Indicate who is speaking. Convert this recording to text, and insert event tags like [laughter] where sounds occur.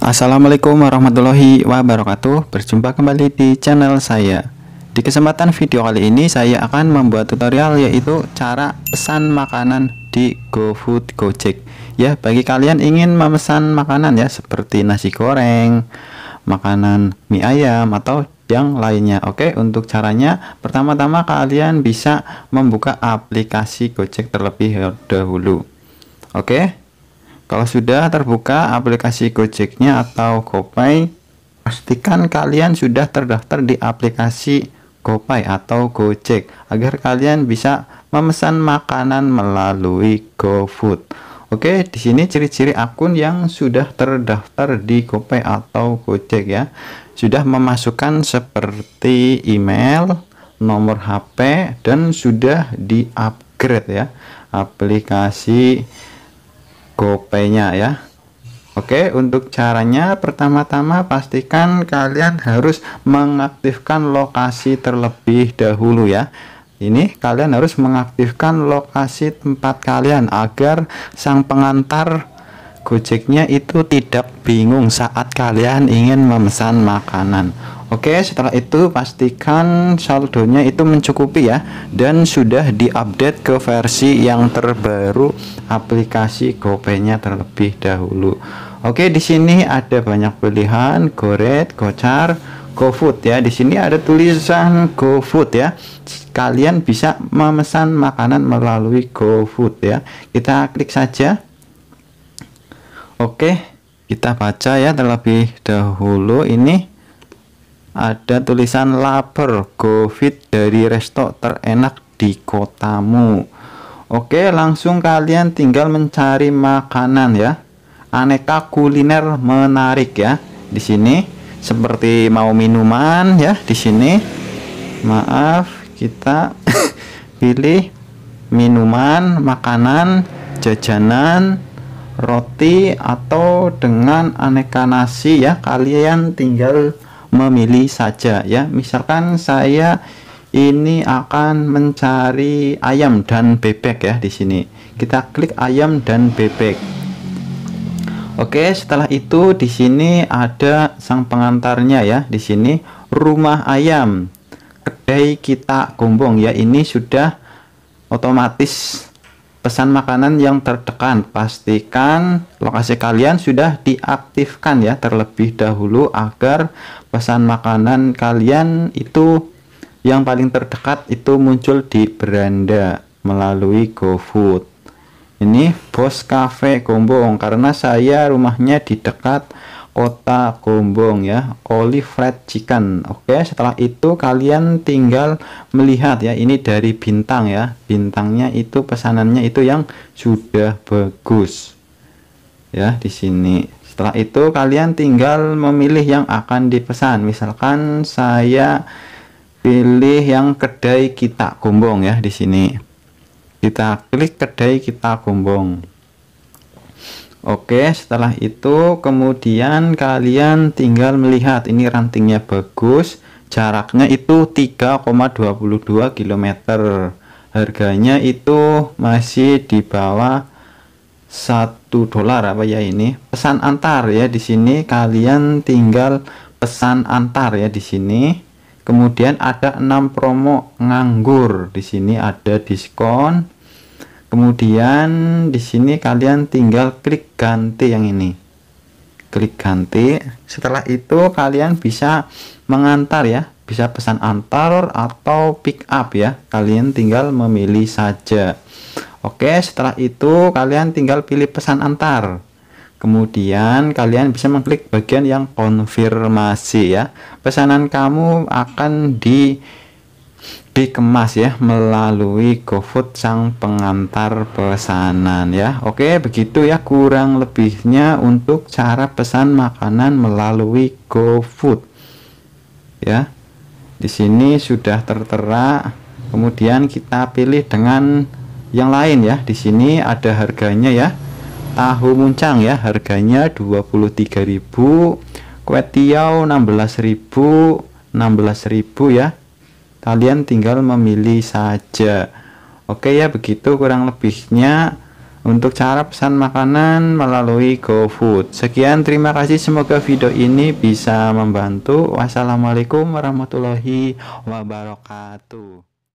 Speaker 1: Assalamualaikum warahmatullahi wabarakatuh Berjumpa kembali di channel saya Di kesempatan video kali ini saya akan membuat tutorial yaitu cara pesan makanan di GoFood Gojek Ya bagi kalian ingin memesan makanan ya seperti nasi goreng Makanan mie ayam atau yang lainnya Oke untuk caranya pertama-tama kalian bisa membuka aplikasi Gojek terlebih dahulu Oke kalau sudah terbuka aplikasi Gojeknya atau GoPay, pastikan kalian sudah terdaftar di aplikasi GoPay atau Gojek agar kalian bisa memesan makanan melalui GoFood. Oke, di sini ciri-ciri akun yang sudah terdaftar di GoPay atau Gojek ya. Sudah memasukkan seperti email, nomor HP dan sudah di-upgrade ya aplikasi gopaynya ya Oke untuk caranya pertama-tama pastikan kalian harus mengaktifkan lokasi terlebih dahulu ya ini kalian harus mengaktifkan lokasi tempat kalian agar sang pengantar Gojeknya itu tidak bingung saat kalian ingin memesan makanan. Oke, setelah itu pastikan saldonya itu mencukupi ya dan sudah diupdate ke versi yang terbaru aplikasi GoPay-nya terlebih dahulu. Oke, di sini ada banyak pilihan, GoRed, Gocar, GoFood ya. Di sini ada tulisan GoFood ya. Kalian bisa memesan makanan melalui GoFood ya. Kita klik saja. Oke, kita baca ya terlebih dahulu ini ada tulisan lapar GoFit dari resto terenak di kotamu. Oke, langsung kalian tinggal mencari makanan ya. Aneka kuliner menarik ya di sini seperti mau minuman ya di sini. Maaf, kita [coughs] pilih minuman, makanan, jajanan, roti atau dengan aneka nasi ya. Kalian tinggal memilih saja ya misalkan saya ini akan mencari ayam dan bebek ya di sini kita klik ayam dan bebek Oke setelah itu di sini ada sang pengantarnya ya di sini rumah ayam kedai kita gombong ya ini sudah otomatis pesan makanan yang tertekan pastikan lokasi kalian sudah diaktifkan ya terlebih dahulu agar pesan makanan kalian itu yang paling terdekat itu muncul di beranda melalui GoFood ini bos cafe gombong karena saya rumahnya di dekat kota Gombong ya olive fried chicken oke setelah itu kalian tinggal melihat ya ini dari bintang ya bintangnya itu pesanannya itu yang sudah bagus ya di sini setelah itu kalian tinggal memilih yang akan dipesan misalkan saya pilih yang kedai kita gombong ya di sini kita klik kedai kita gombong Oke, setelah itu kemudian kalian tinggal melihat ini rantingnya bagus, jaraknya itu 3,22 km. Harganya itu masih di bawah 1 dolar apa ya ini. Pesan antar ya di sini kalian tinggal pesan antar ya di sini. Kemudian ada enam promo nganggur. Di sini ada diskon kemudian di sini kalian tinggal klik ganti yang ini klik ganti setelah itu kalian bisa mengantar ya bisa pesan antar atau pick up ya kalian tinggal memilih saja Oke setelah itu kalian tinggal pilih pesan antar Kemudian kalian bisa mengklik bagian yang konfirmasi ya. Pesanan kamu akan di dikemas ya melalui GoFood sang pengantar pesanan ya Oke begitu ya kurang lebihnya untuk cara pesan makanan melalui GoFood ya di sini sudah tertera kemudian kita pilih dengan yang lain ya di sini ada harganya ya tahu muncang ya harganya 23.000 kue tiau 16.000 16.000 ya kalian tinggal memilih saja oke ya begitu kurang lebihnya untuk cara pesan makanan melalui GoFood. Sekian, terima kasih. Semoga video ini bisa membantu. Wassalamualaikum warahmatullahi wabarakatuh.